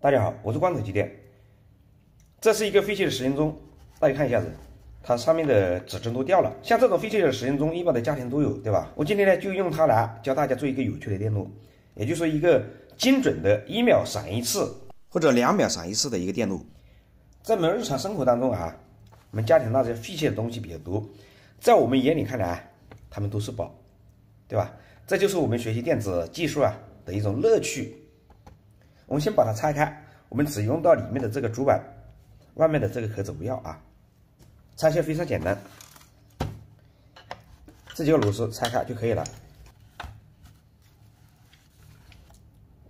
大家好，我是光头机电。这是一个废弃的时钟，大家看一下子，它上面的指针都掉了。像这种废弃的时钟，一般的家庭都有，对吧？我今天呢，就用它来教大家做一个有趣的电路，也就是说一个精准的一秒闪一次或者两秒闪一次的一个电路。在我们日常生活当中啊，我们家庭那些废弃的东西比较多，在我们眼里看来，他们都是宝，对吧？这就是我们学习电子技术啊的一种乐趣。我们先把它拆开，我们只用到里面的这个主板，外面的这个壳子不要啊。拆卸非常简单，这几个螺丝拆开就可以了。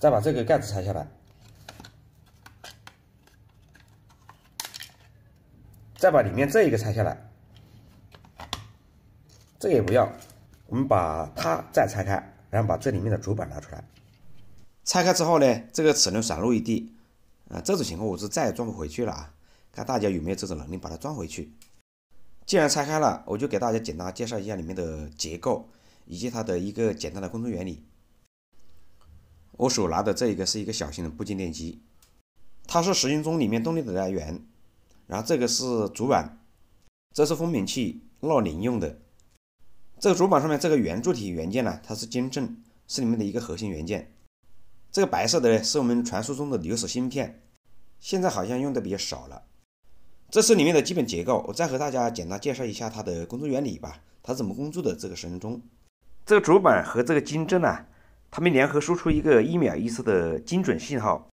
再把这个盖子拆下来，再把里面这一个拆下来，这也不要，我们把它再拆开，然后把这里面的主板拿出来。拆开之后呢，这个齿轮散落一地，啊，这种情况我是再也装不回去了啊！看大家有没有这种能力把它装回去。既然拆开了，我就给大家简单介绍一下里面的结构以及它的一个简单的工作原理。我手拿的这一个是一个小型的步进电机，它是英钟里面动力的来源。然后这个是主板，这是风敏器绕铃用的。这个主板上面这个圆柱体元件呢，它是金正，是里面的一个核心元件。这个白色的呢，是我们传说中的牛屎芯片，现在好像用的比较少了。这是里面的基本结构，我再和大家简单介绍一下它的工作原理吧。它怎么工作的？这个神钟，这个主板和这个晶振呢，它们联合输出一个一秒一次的精准信号。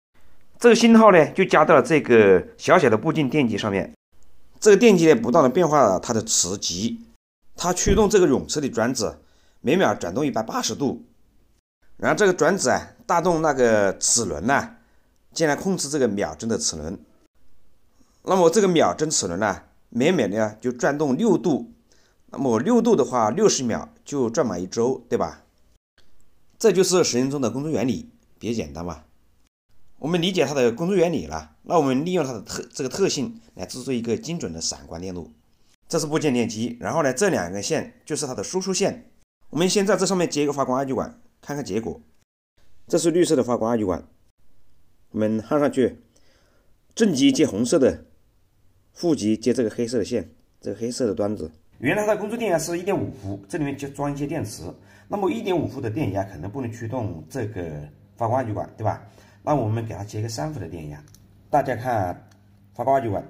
这个信号呢，就加到了这个小小的步进电机上面。这个电机呢，不断的变化它的磁极，它驱动这个永磁的转子，每秒转动一百八十度。然后这个转子啊，带动那个齿轮呢，进来控制这个秒针的齿轮。那么这个秒针齿轮呢，每秒呢就转动六度。那么六度的话，六十秒就转满一周，对吧？这就是时钟的工作原理，比较简单吧？我们理解它的工作原理了，那我们利用它的特这个特性来制作一个精准的闪光电路。这是部件电机，然后呢，这两根线就是它的输出线。我们先在这上面接一个发光二极管。看看结果，这是绿色的发光二极管，我们焊上去，正极接红色的，负极接这个黑色的线，这个黑色的端子。原来它的工作电压是一点五伏，这里面就装一些电池，那么一点五伏的电压肯定不能驱动这个发光二极管，对吧？那我们给它接个三伏的电压，大家看发光二极管。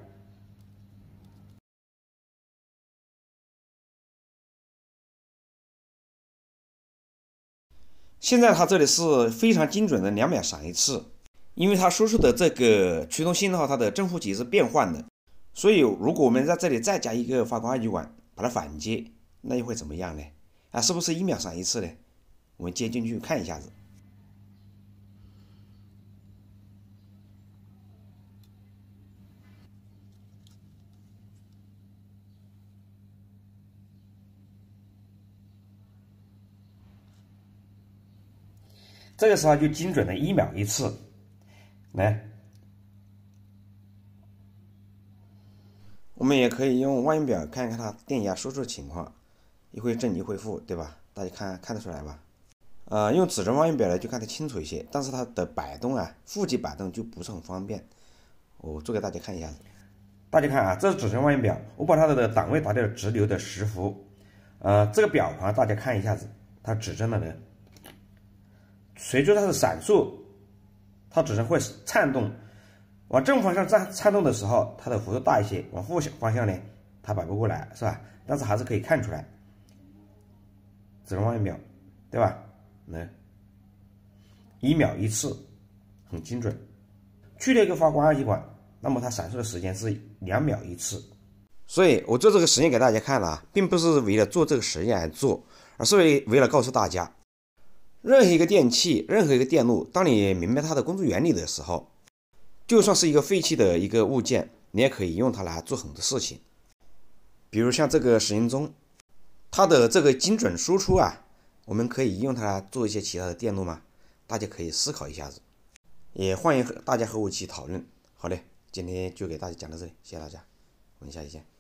现在它这里是非常精准的，两秒闪一次，因为它输出的这个驱动信号，它的正负极是变换的，所以如果我们在这里再加一个发光二极管，把它反接，那又会怎么样呢？啊，是不是一秒闪一次呢？我们接进去看一下子。这个时候就精准的一秒一次，来，我们也可以用万用表看一看它电压输出情况，一会正，一会负，对吧？大家看看得出来吧？啊，用指针万用表呢就看得清楚一些，但是它的摆动啊，负极摆动就不是很方便。我做给大家看一下，大家看啊，这是指针万用表，我把它的档位打到了直流的十伏，呃，这个表盘大家看一下子，它指针的呢。随着它的闪烁，它只是会颤动，往正方向颤颤动的时候，它的幅度大一些；往负向方向呢，它摆不过来，是吧？但是还是可以看出来，指能往一表，对吧？能一秒一次，很精准。去掉一个发光二极管，那么它闪烁的时间是两秒一次。所以我做这个实验给大家看了，并不是为了做这个实验而做，而是为为了告诉大家。任何一个电器，任何一个电路，当你明白它的工作原理的时候，就算是一个废弃的一个物件，你也可以用它来做很多事情。比如像这个石英钟，它的这个精准输出啊，我们可以用它来做一些其他的电路吗？大家可以思考一下子，也欢迎大家和我一起讨论。好嘞，今天就给大家讲到这里，谢谢大家，我们下期见。